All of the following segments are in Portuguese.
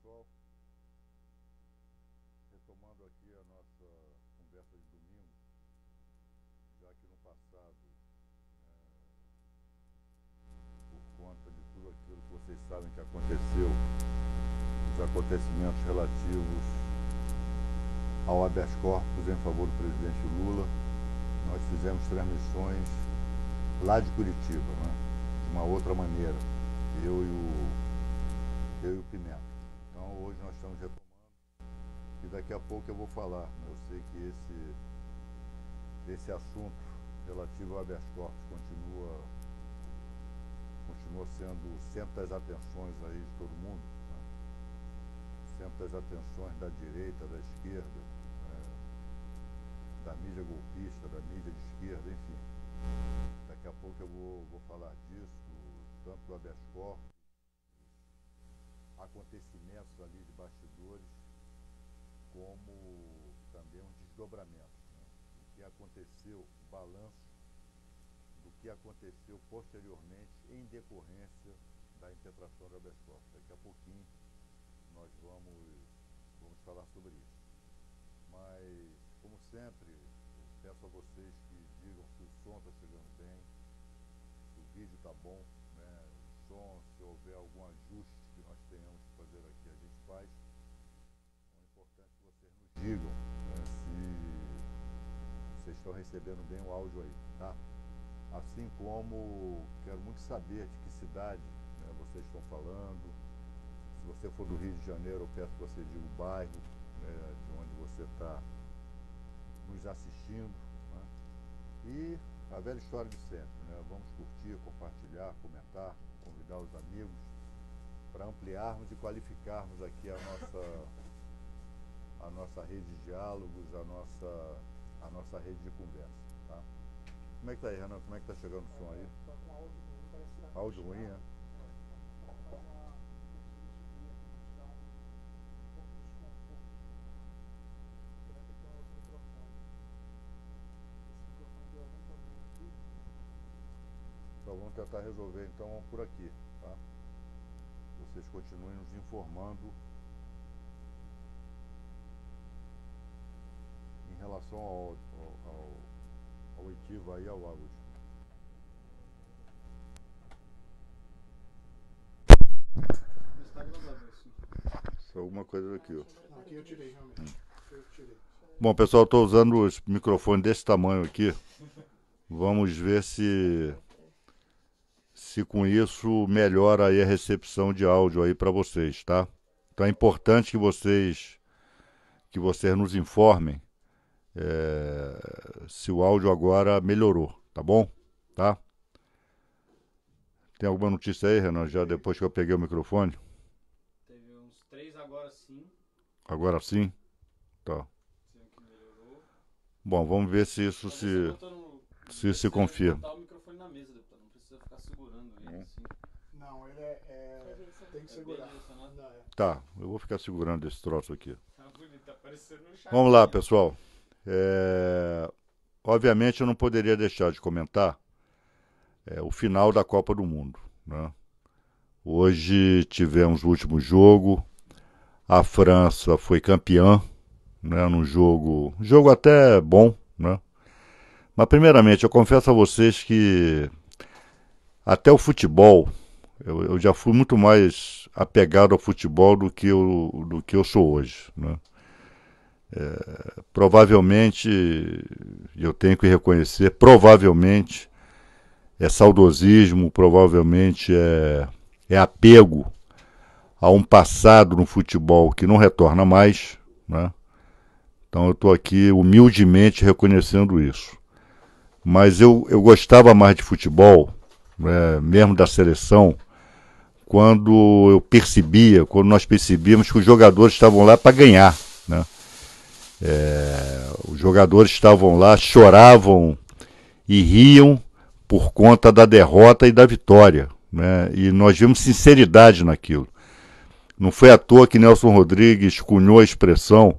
pessoal. Retomando aqui a nossa conversa de domingo, já que no passado, é, por conta de tudo aquilo que vocês sabem que aconteceu, os acontecimentos relativos ao habeas corpus em favor do presidente Lula, nós fizemos transmissões lá de Curitiba, né? de uma outra maneira, eu e o, eu e o Pimenta hoje nós estamos retomando. E daqui a pouco eu vou falar. Eu sei que esse, esse assunto relativo ao habeas corpus continua, continua sendo o centro das atenções aí de todo mundo. Né? Centro das atenções da direita, da esquerda, né? da mídia golpista, da mídia de esquerda, enfim. Daqui a pouco eu vou, vou falar disso, tanto do habeas corpus acontecimentos ali de bastidores como também um desdobramento. Né? O que aconteceu, balanço do que aconteceu posteriormente em decorrência da impetração da habeas Daqui a pouquinho nós vamos, vamos falar sobre isso. Mas, como sempre, peço a vocês que digam se o som está chegando bem, se o vídeo está bom, né? o som, se houver algum ajuste faz. É importante que vocês nos digam né, se vocês estão recebendo bem o áudio aí, tá? Assim como quero muito saber de que cidade né, vocês estão falando. Se você for do Rio de Janeiro, eu peço que você diga o bairro né, de onde você está nos assistindo. Né? E a velha história de sempre, né? Vamos curtir, compartilhar, comentar, convidar os amigos para ampliarmos e qualificarmos aqui a nossa, a nossa rede de diálogos, a nossa, a nossa rede de conversa. Tá? Como é que está aí, Renan? Como é que está chegando o som aí? Áudio ruim, né? Então vamos tentar resolver então por aqui, tá? vocês continuem nos informando em relação ao, ao, ao, ao ITIVA e ao Agud. Só é alguma coisa aqui, ó. Aqui eu tirei, realmente. Bom, pessoal, estou usando os microfones desse tamanho aqui. Vamos ver se se com isso melhora aí a recepção de áudio aí para vocês, tá? Então é importante que vocês que vocês nos informem é, se o áudio agora melhorou, tá bom? Tá? Tem alguma notícia aí, Renan? Já depois que eu peguei o microfone? Teve uns três agora sim. Agora sim? Tá. Bom, vamos ver se isso se se, se confirma precisa ficar segurando ele hum. assim. Não, ele é. é tem que é segurar. Né? Não, é. Tá, eu vou ficar segurando esse troço aqui. Tá, tá Vamos lá, pessoal. É, obviamente eu não poderia deixar de comentar o final da Copa do Mundo. Né? Hoje tivemos o último jogo. A França foi campeã, né, num jogo, jogo até bom, né? Mas primeiramente, eu confesso a vocês que até o futebol. Eu, eu, já fui muito mais apegado ao futebol do que eu, do que eu sou hoje. Né? É, provavelmente, eu tenho que reconhecer, provavelmente é saudosismo, provavelmente é, é apego a um passado no futebol que não retorna mais. Né? Então eu estou aqui humildemente reconhecendo isso. Mas eu, eu gostava mais de futebol né, mesmo da seleção, quando eu percebia, quando nós percebíamos que os jogadores estavam lá para ganhar. Né? É, os jogadores estavam lá, choravam e riam por conta da derrota e da vitória. Né? E nós vimos sinceridade naquilo. Não foi à toa que Nelson Rodrigues cunhou a expressão,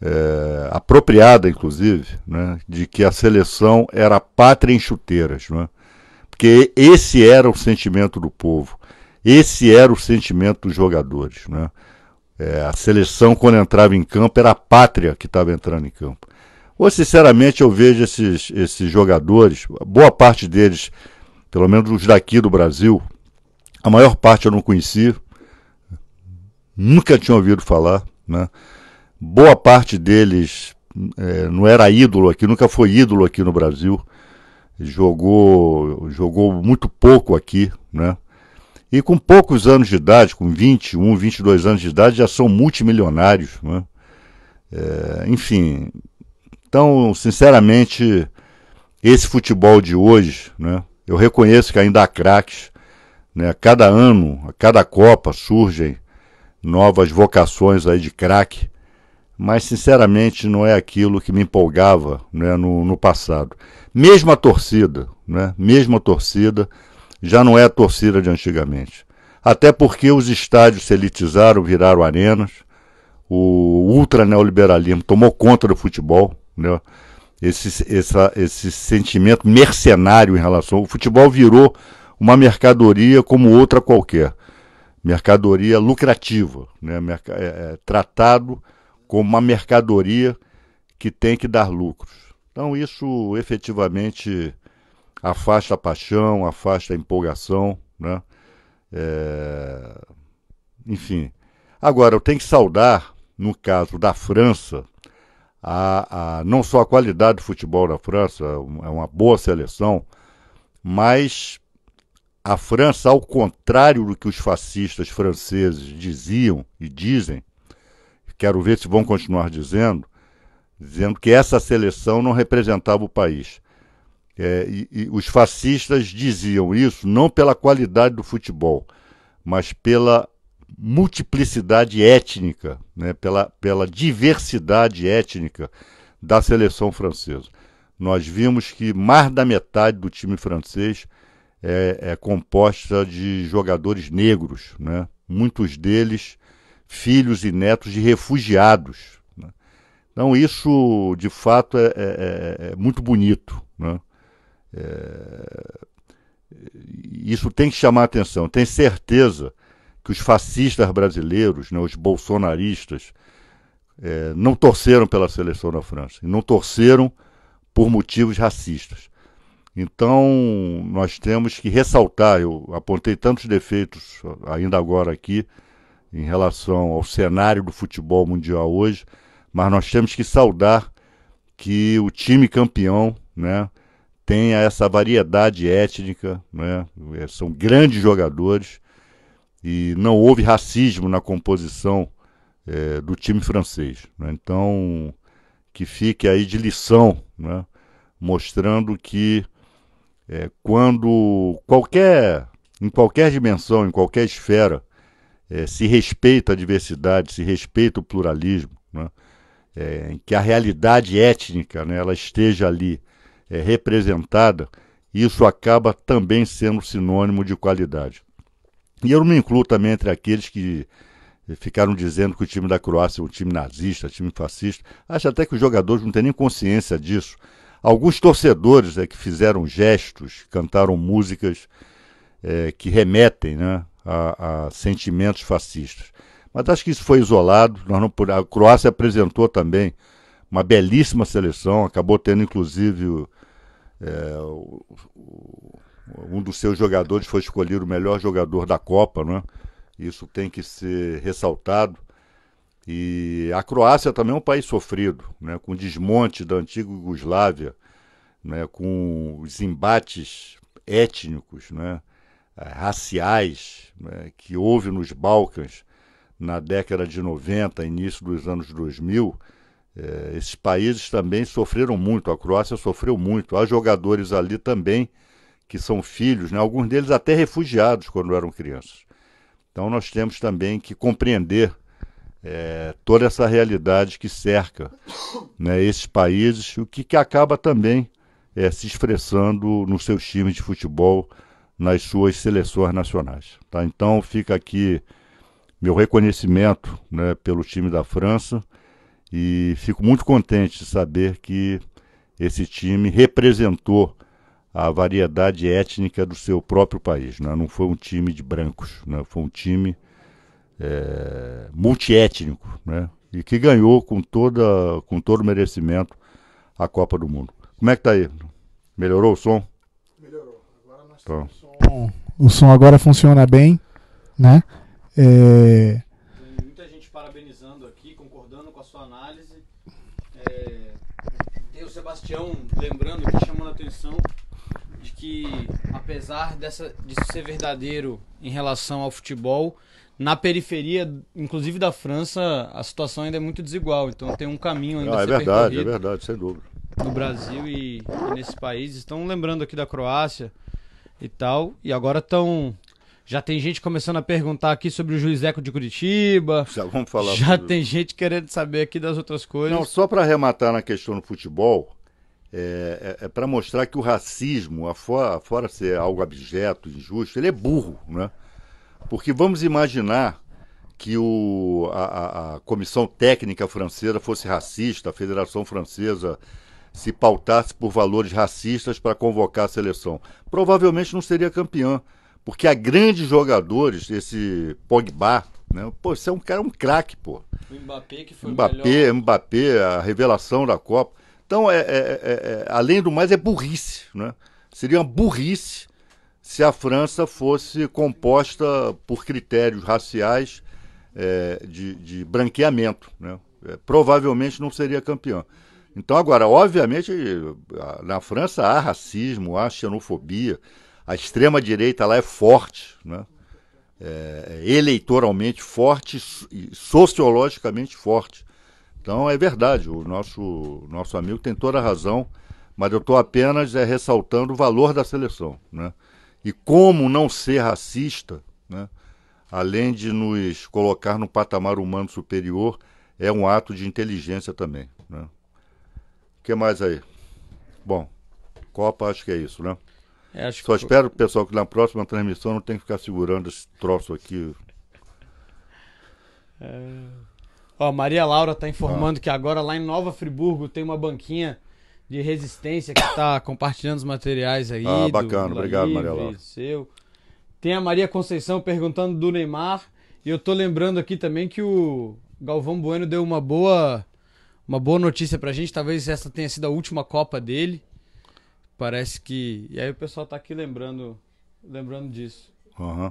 é, apropriada inclusive, né? de que a seleção era pátria em chuteiras. Né? porque esse era o sentimento do povo, esse era o sentimento dos jogadores. Né? É, a seleção, quando entrava em campo, era a pátria que estava entrando em campo. Ou, sinceramente, eu vejo esses, esses jogadores, boa parte deles, pelo menos os daqui do Brasil, a maior parte eu não conheci, nunca tinha ouvido falar. Né? Boa parte deles é, não era ídolo aqui, nunca foi ídolo aqui no Brasil jogou, jogou muito pouco aqui, né? E com poucos anos de idade, com 21, 22 anos de idade, já são multimilionários. Né? É, enfim, então, sinceramente, esse futebol de hoje, né, eu reconheço que ainda há craques. Né, a cada ano, a cada Copa surgem novas vocações aí de craque mas sinceramente não é aquilo que me empolgava né, no, no, passado. Mesmo a torcida, né, mesmo a torcida, já não é a torcida de antigamente. Até porque os estádios se elitizaram, viraram arenas, o ultra neoliberalismo tomou conta do futebol, né, esse, essa, esse sentimento mercenário em relação. O futebol virou uma mercadoria como outra qualquer. Mercadoria lucrativa, né? Merc é, é, tratado como uma mercadoria que tem que dar lucros. Então, isso efetivamente afasta a paixão, afasta a empolgação, né? É... Enfim. Agora, eu tenho que saudar, no caso da França, a, a, não só a qualidade do futebol da França, é uma boa seleção, mas a França, ao contrário do que os fascistas franceses diziam e dizem, Quero ver se vão continuar dizendo, dizendo que essa seleção não representava o país. É, e, e os fascistas diziam isso não pela qualidade do futebol, mas pela multiplicidade étnica, né, pela, pela diversidade étnica da seleção francesa. Nós vimos que mais da metade do time francês é, é composta de jogadores negros, né? muitos deles filhos e netos de refugiados. Né? Então, isso, de fato, é, é, é, é muito bonito. Né? É, isso tem que chamar a atenção. Tenho certeza que os fascistas brasileiros, né, os bolsonaristas, é, não torceram pela seleção da França, não torceram por motivos racistas. Então, nós temos que ressaltar, eu apontei tantos defeitos ainda agora aqui, em relação ao cenário do futebol mundial hoje, mas nós temos que saudar que o time campeão né, tenha essa variedade étnica, né, é, são grandes jogadores e não houve racismo na composição é, do time francês. Né, então, que fique aí de lição, né, mostrando que é, quando qualquer, em qualquer dimensão, em qualquer esfera, é, se respeita a diversidade, se respeita o pluralismo, né? é, em que a realidade étnica né, ela esteja ali é, representada, isso acaba também sendo sinônimo de qualidade. E eu me incluo também entre aqueles que ficaram dizendo que o time da Croácia é um time nazista, time fascista. Acho até que os jogadores não têm nem consciência disso. Alguns torcedores é que fizeram gestos, cantaram músicas é, que remetem né, a, a sentimentos fascistas. Mas acho que isso foi isolado. Nós não, a Croácia apresentou também uma belíssima seleção, acabou tendo inclusive é, o, o, um dos seus jogadores foi escolhido o melhor jogador da Copa, é? Isso tem que ser ressaltado. E a Croácia também é um país sofrido, né? com o desmonte da antiga Iugoslávia, né? com os embates étnicos, é? Eh, raciais né, que houve nos Balcãs na década de 90, início dos anos 2000, eh, esses países também sofreram muito. A Croácia sofreu muito. Há jogadores ali também que são filhos, né, alguns deles até refugiados quando eram crianças. Então nós temos também que compreender eh, toda essa realidade que cerca né, esses países, o que, que acaba também eh, se expressando nos seus times de futebol nas suas seleções nacionais. Tá? Então fica aqui meu reconhecimento né, pelo time da França e fico muito contente de saber que esse time representou a variedade étnica do seu próprio país. Né? Não foi um time de brancos, né? foi um time é, multiétnico né? e que ganhou com, toda, com todo merecimento a Copa do Mundo. Como é que tá aí? Melhorou o som? Melhorou. Agora nós então. temos som o som agora funciona bem, né? É... muita gente parabenizando aqui, concordando com a sua análise. É... Tem o Sebastião lembrando aqui, chamando a atenção de que apesar dessa, disso ser verdadeiro em relação ao futebol, na periferia, inclusive da França, a situação ainda é muito desigual. Então tem um caminho ainda ah, a é ser É verdade, é verdade, sem dúvida. No Brasil e, e nesses países. Estão lembrando aqui da Croácia e tal. E agora estão. Já tem gente começando a perguntar aqui sobre o Juiz Eco de Curitiba. Já vamos falar. Já sobre... tem gente querendo saber aqui das outras coisas. Não, só para arrematar na questão do futebol, é, é, é para mostrar que o racismo, afora, afora ser algo abjeto, injusto, ele é burro, né? Porque vamos imaginar que o, a, a, a comissão técnica francesa fosse racista, a Federação Francesa se pautasse por valores racistas para convocar a seleção. Provavelmente não seria campeã, porque há grandes jogadores, esse Pogba, né? Pô, isso é um cara, um craque, pô. O Mbappé que foi Mbappé, melhor. Mbappé, a revelação da Copa. Então, é, é, é, é, além do mais, é burrice, né? Seria uma burrice se a França fosse composta por critérios raciais é, de, de, branqueamento. Né? É, provavelmente não seria campeã. Então, agora, obviamente, na França há racismo, há xenofobia, a extrema-direita lá é forte, né? É, é eleitoralmente forte e sociologicamente forte. Então, é verdade, o nosso, nosso amigo tem toda a razão, mas eu estou apenas é, ressaltando o valor da seleção. Né? E como não ser racista, né? além de nos colocar no patamar humano superior, é um ato de inteligência também. Né? que mais aí? Bom, Copa acho que é isso, né? É, acho Só que... espero, pessoal, que na próxima transmissão não tem que ficar segurando esse troço aqui. É... Ó, Maria Laura tá informando ah. que agora lá em Nova Friburgo tem uma banquinha de resistência que tá compartilhando os materiais aí. Ah, bacana, obrigado, Maria Laura. Seu. Tem a Maria Conceição perguntando do Neymar. E eu tô lembrando aqui também que o Galvão Bueno deu uma boa uma boa notícia pra gente. Talvez essa tenha sido a última Copa dele. Parece que. E aí o pessoal tá aqui lembrando, lembrando disso. Uhum.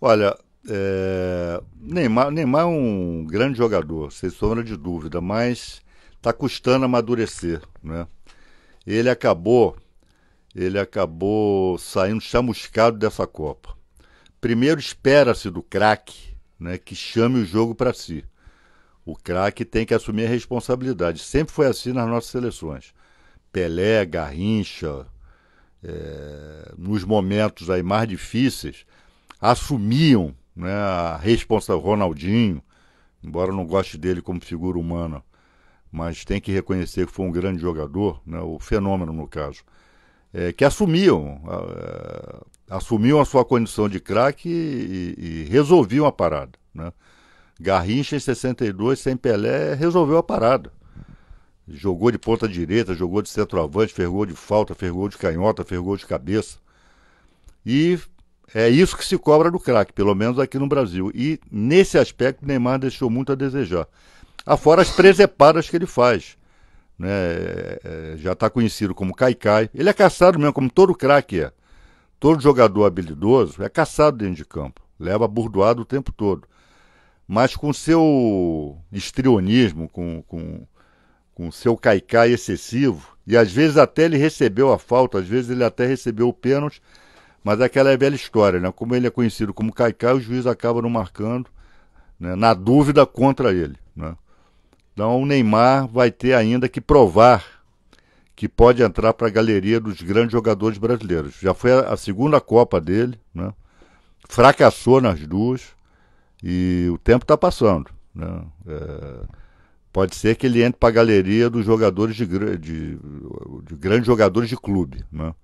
Olha, é... Neymar, Neymar é um grande jogador, sem sombra de dúvida, mas tá custando amadurecer, né? Ele acabou, ele acabou saindo chamuscado dessa Copa. Primeiro espera-se do craque, né, que chame o jogo para si. O craque tem que assumir a responsabilidade. Sempre foi assim nas nossas seleções. Pelé, Garrincha, é, nos momentos aí mais difíceis, assumiam né, a responsabilidade. Ronaldinho, embora eu não goste dele como figura humana, mas tem que reconhecer que foi um grande jogador, né, o fenômeno no caso, é, que assumiam, a, é, assumiam a sua condição de craque e, e resolviam a parada. Né? Garrincha em 62, sem Pelé, resolveu a parada. Jogou de ponta direita, jogou de centroavante, fergou de falta, fergou de canhota, fergou de cabeça. E é isso que se cobra do craque, pelo menos aqui no Brasil. E nesse aspecto, Neymar deixou muito a desejar. Afora as presepadas que ele faz. Né? É, é, já está conhecido como Caicai. Ele é caçado mesmo, como todo craque é. Todo jogador habilidoso é caçado dentro de campo. Leva burdoado o tempo todo mas com seu estrionismo, com, com, com seu caicai excessivo, e às vezes até ele recebeu a falta, às vezes ele até recebeu o pênalti, mas aquela é velha história, né? Como ele é conhecido como caicai, o juiz acaba não marcando, né? na dúvida contra ele, né? Então o Neymar vai ter ainda que provar que pode entrar para a galeria dos grandes jogadores brasileiros. Já foi a segunda Copa dele, né? fracassou nas duas, e o tempo está passando. Né? É, pode ser que ele entre para a galeria dos jogadores de, de, de grandes jogadores de clube, né?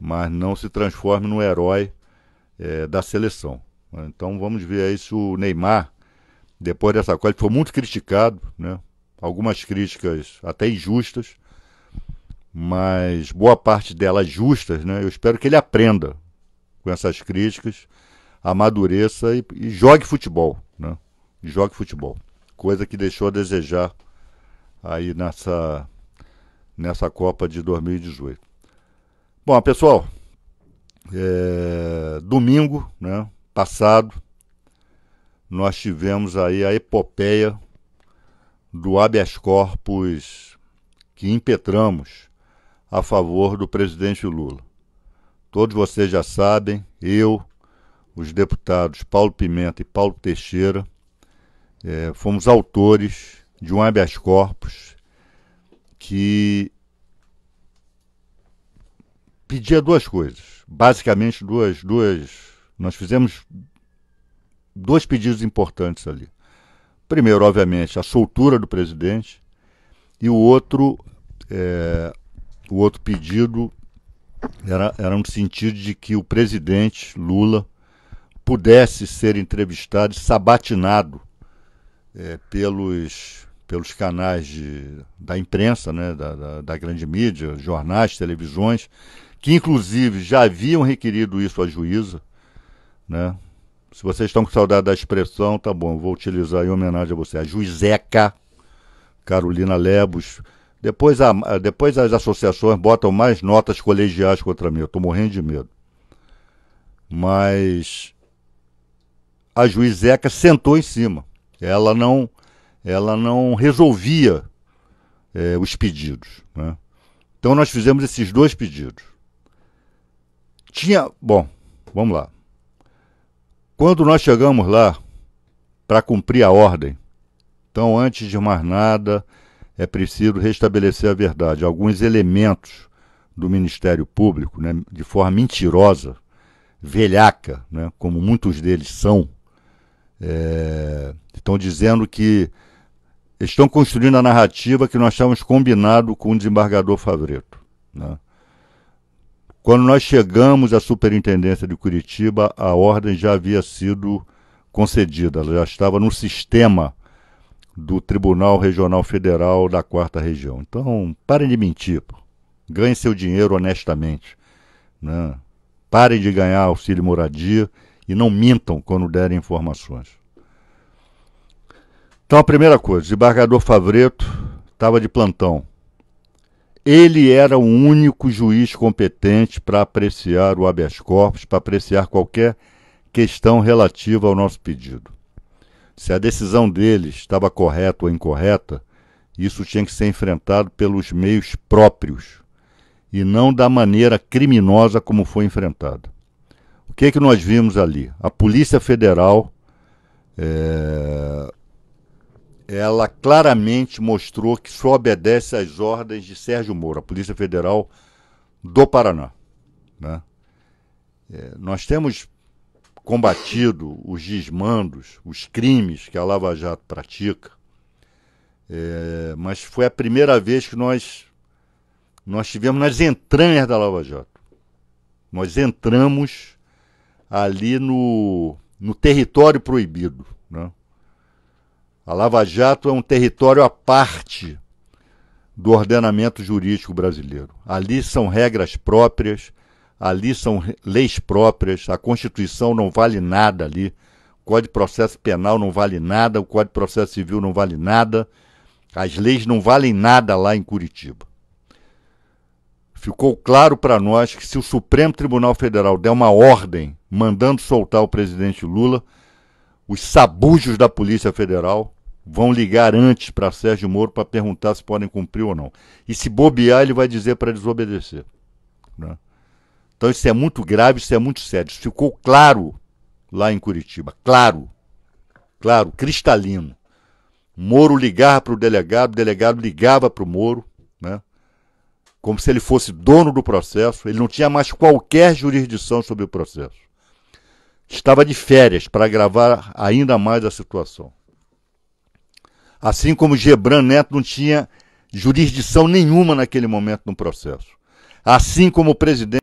mas não se transforme no herói é, da seleção. Então vamos ver aí se o Neymar, depois dessa coisa, foi muito criticado, né? algumas críticas até injustas, mas boa parte delas justas. Né? Eu espero que ele aprenda com essas críticas amadureça e, e jogue futebol. Né? Jogue futebol. Coisa que deixou a desejar aí nessa, nessa Copa de 2018. Bom, pessoal, é, domingo né, passado, nós tivemos aí a epopeia do habeas corpus que impetramos a favor do presidente Lula. Todos vocês já sabem, eu, os deputados Paulo Pimenta e Paulo Teixeira, é, fomos autores de um habeas corpus que pedia duas coisas, basicamente duas, duas. Nós fizemos dois pedidos importantes ali. Primeiro, obviamente, a soltura do presidente e o outro, é, o outro pedido era, era no sentido de que o presidente Lula pudesse ser entrevistado sabatinado é, pelos, pelos canais de, da imprensa, né, da, da, da grande mídia, jornais, televisões, que inclusive já haviam requerido isso à juíza, né? Se vocês estão com saudade da expressão, tá bom, vou utilizar em homenagem a você. A Juizeca, Carolina Lebos. Depois, a, depois as associações botam mais notas colegiais contra mim. Eu estou morrendo de medo. Mas a juiz Zeca sentou em cima. Ela não, ela não resolvia é, os pedidos. Né? Então nós fizemos esses dois pedidos. Tinha. Bom, vamos lá. Quando nós chegamos lá para cumprir a ordem, então antes de mais nada é preciso restabelecer a verdade. Alguns elementos do Ministério Público, né, de forma mentirosa, velhaca, né, como muitos deles são, é, estão dizendo que estão construindo a narrativa que nós estávamos combinado com o desembargador Favreto. Né? Quando nós chegamos à Superintendência de Curitiba, a ordem já havia sido concedida, ela já estava no sistema do Tribunal Regional Federal da Quarta Região. Então, parem de mentir, ganhem seu dinheiro honestamente. Né? Parem de ganhar auxílio moradia e não mintam quando derem informações. Então, a primeira coisa, o desembargador Favreto estava de plantão. Ele era o único juiz competente para apreciar o habeas corpus, para apreciar qualquer questão relativa ao nosso pedido. Se a decisão dele estava correta ou incorreta, isso tinha que ser enfrentado pelos meios próprios e não da maneira criminosa como foi enfrentado. O que, é que nós vimos ali? A Polícia Federal é, ela claramente mostrou que só obedece às ordens de Sérgio Moro, a Polícia Federal do Paraná. Né? É, nós temos combatido os desmandos, os crimes que a Lava Jato pratica, é, mas foi a primeira vez que nós, nós tivemos nas entranhas da Lava Jato. Nós entramos ali no, no território proibido. Né? A Lava Jato é um território à parte do ordenamento jurídico brasileiro. Ali são regras próprias, ali são leis próprias, a Constituição não vale nada ali, o Código de Processo Penal não vale nada, o Código de Processo Civil não vale nada, as leis não valem nada lá em Curitiba ficou claro para nós que se o Supremo Tribunal Federal der uma ordem mandando soltar o presidente Lula, os sabujos da Polícia Federal vão ligar antes para Sérgio Moro para perguntar se podem cumprir ou não. E se bobear, ele vai dizer para desobedecer. Né? Então isso é muito grave, isso é muito sério. Isso ficou claro lá em Curitiba. Claro. Claro, cristalino. Moro ligava para o delegado, o delegado ligava para o Moro, né? como se ele fosse dono do processo, ele não tinha mais qualquer jurisdição sobre o processo. Estava de férias para agravar ainda mais a situação. Assim como Gebran Neto não tinha jurisdição nenhuma naquele momento no processo. Assim como o presidente.